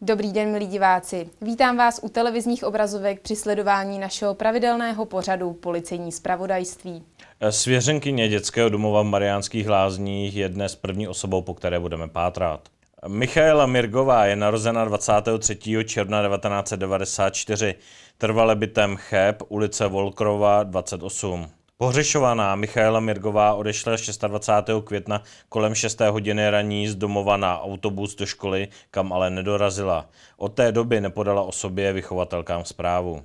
Dobrý den, milí diváci. Vítám vás u televizních obrazovek při sledování našeho pravidelného pořadu Policejní zpravodajství. Svěřenkyně dětského domova v Mariánských lázních je dnes první osobou, po které budeme pátrat. Michaela Mirgová je narozena 23. června 1994, trvale bytem Cheb, ulice Volkrova 28. Pohřešovaná Michaela Mirgová odešla 26. května kolem 6. hodiny raní z domova na autobus do školy, kam ale nedorazila. Od té doby nepodala o sobě vychovatelkám zprávu.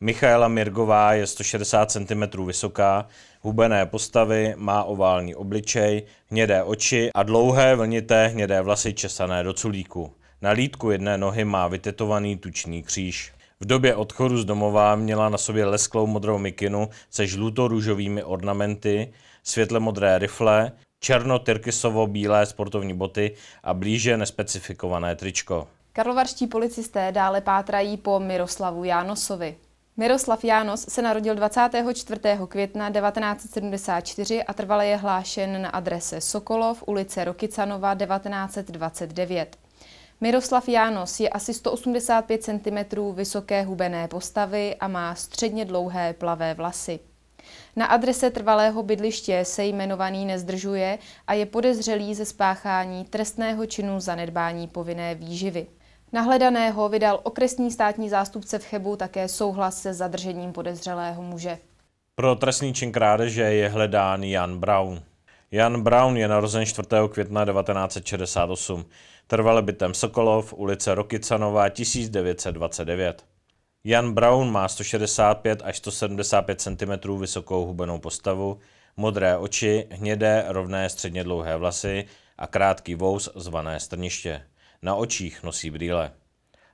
Michaela Mirgová je 160 cm vysoká, hubené postavy, má oválný obličej, hnědé oči a dlouhé vlnité hnědé vlasy česané do culíku. Na lítku jedné nohy má vytetovaný tučný kříž. V době odchodu z domova měla na sobě lesklou modrou mikinu se žluto-růžovými ornamenty, světle modré rifle, černo-tyrkysovo-bílé sportovní boty a blíže nespecifikované tričko. Karlovarští policisté dále pátrají po Miroslavu Jánosovi. Miroslav János se narodil 24. května 1974 a trvale je hlášen na adrese Sokolov, ulice Rokycanova 1929. Miroslav János je asi 185 cm vysoké hubené postavy a má středně dlouhé plavé vlasy. Na adrese trvalého bydliště se jmenovaný nezdržuje a je podezřelý ze spáchání trestného činu zanedbání povinné výživy. Nahledaného vydal okresní státní zástupce v Chebu také souhlas se zadržením podezřelého muže. Pro trestný čin krádeže je hledán Jan Braun. Jan Brown je narozen 4. května 1968. Trvale bytem Sokolov, ulice Rokycanová 1929. Jan Brown má 165 až 175 cm vysokou hubenou postavu, modré oči, hnědé, rovné, středně dlouhé vlasy a krátký vous zvané strniště. Na očích nosí brýle.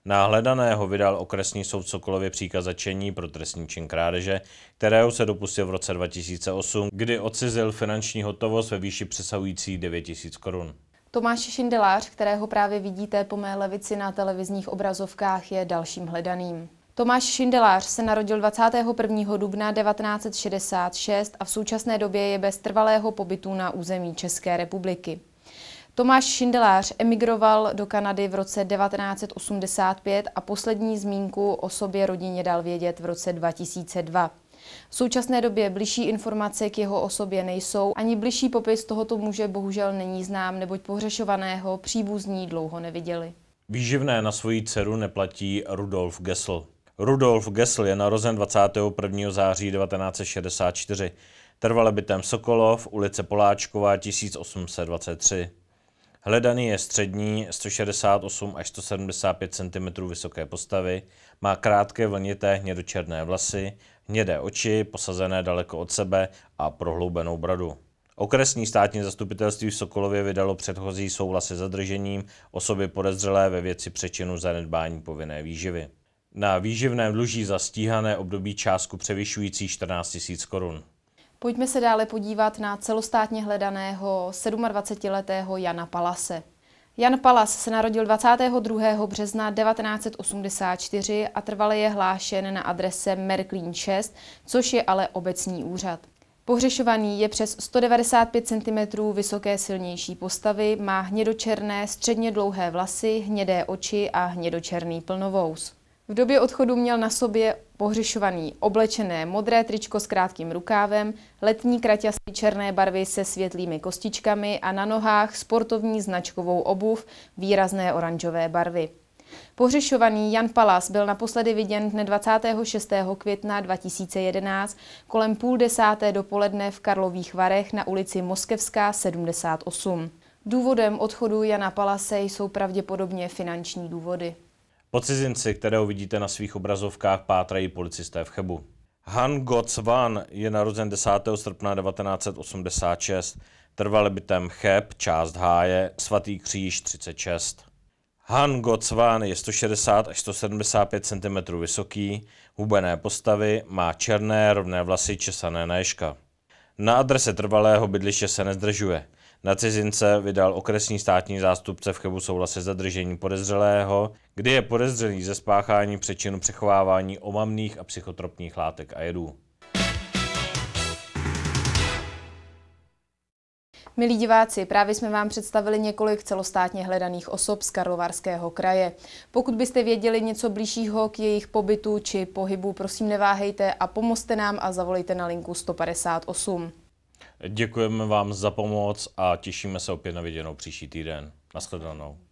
Náhledaného vydal okresní soud Sokolově příkaz začení pro trestní čin krádeže, kterého se dopustil v roce 2008, kdy odcizil finanční hotovost ve výši přesahující 9000 korun. Tomáš Šindelář, kterého právě vidíte po mé levici na televizních obrazovkách, je dalším hledaným. Tomáš Šindelář se narodil 21. dubna 1966 a v současné době je bez trvalého pobytu na území České republiky. Tomáš Šindelář emigroval do Kanady v roce 1985 a poslední zmínku o sobě rodině dal vědět v roce 2002. V současné době bližší informace k jeho osobě nejsou, ani bližší popis tohoto muže bohužel není znám, neboť pohřešovaného příbuzní dlouho neviděli. Výživné na svoji dceru neplatí Rudolf Gessl. Rudolf Gessl je narozen 21. září 1964. Trvale bytem Sokolov, ulice Poláčková 1823. Hledaný je střední, 168 až 175 cm vysoké postavy, má krátké vlnité hnědočerné vlasy, hnědé oči posazené daleko od sebe a prohloubenou bradu. Okresní státní zastupitelství v Sokolově vydalo předchozí souhlas se zadržením osoby podezřelé ve věci přečinu zanedbání povinné výživy. Na výživném dluží za stíhané období částku převyšující 14 000 korun. Pojďme se dále podívat na celostátně hledaného 27-letého Jana Palase. Jan Palas se narodil 22. března 1984 a trvale je hlášen na adrese Merklín 6, což je ale obecní úřad. Pohřešovaný je přes 195 cm vysoké silnější postavy, má hnědočerné, středně dlouhé vlasy, hnědé oči a hnědočerný plnovous. V době odchodu měl na sobě pohřešovaný oblečené modré tričko s krátkým rukávem, letní kraťasy černé barvy se světlými kostičkami a na nohách sportovní značkovou obuv výrazné oranžové barvy. Pohřešovaný Jan Palas byl naposledy viděn dne 26. května 2011 kolem půl desáté dopoledne v Karlových Varech na ulici Moskevská 78. Důvodem odchodu Jana Palase jsou pravděpodobně finanční důvody. Po cizinci, kterého vidíte na svých obrazovkách, pátrají policisté v Chebu. Han Gottsvan je narozen 10. srpna 1986. Trvale bytem Cheb, část Háje, Svatý kříž 36. Han Gottsvan je 160 až 175 cm vysoký, hubené postavy, má černé rovné vlasy česané na ješka. Na adrese trvalého bydliště se nezdržuje. Na cizince vydal okresní státní zástupce v Chebu souhlas se zadržením podezřelého, kdy je podezřelý ze spáchání přečinu přechovávání omamných a psychotropních látek a jedů. Milí diváci, právě jsme vám představili několik celostátně hledaných osob z Karlovarského kraje. Pokud byste věděli něco blížšího k jejich pobytu či pohybu, prosím neváhejte a pomozte nám a zavolejte na linku 158. Děkujeme vám za pomoc a těšíme se opět na viděnou příští týden. Naschledanou.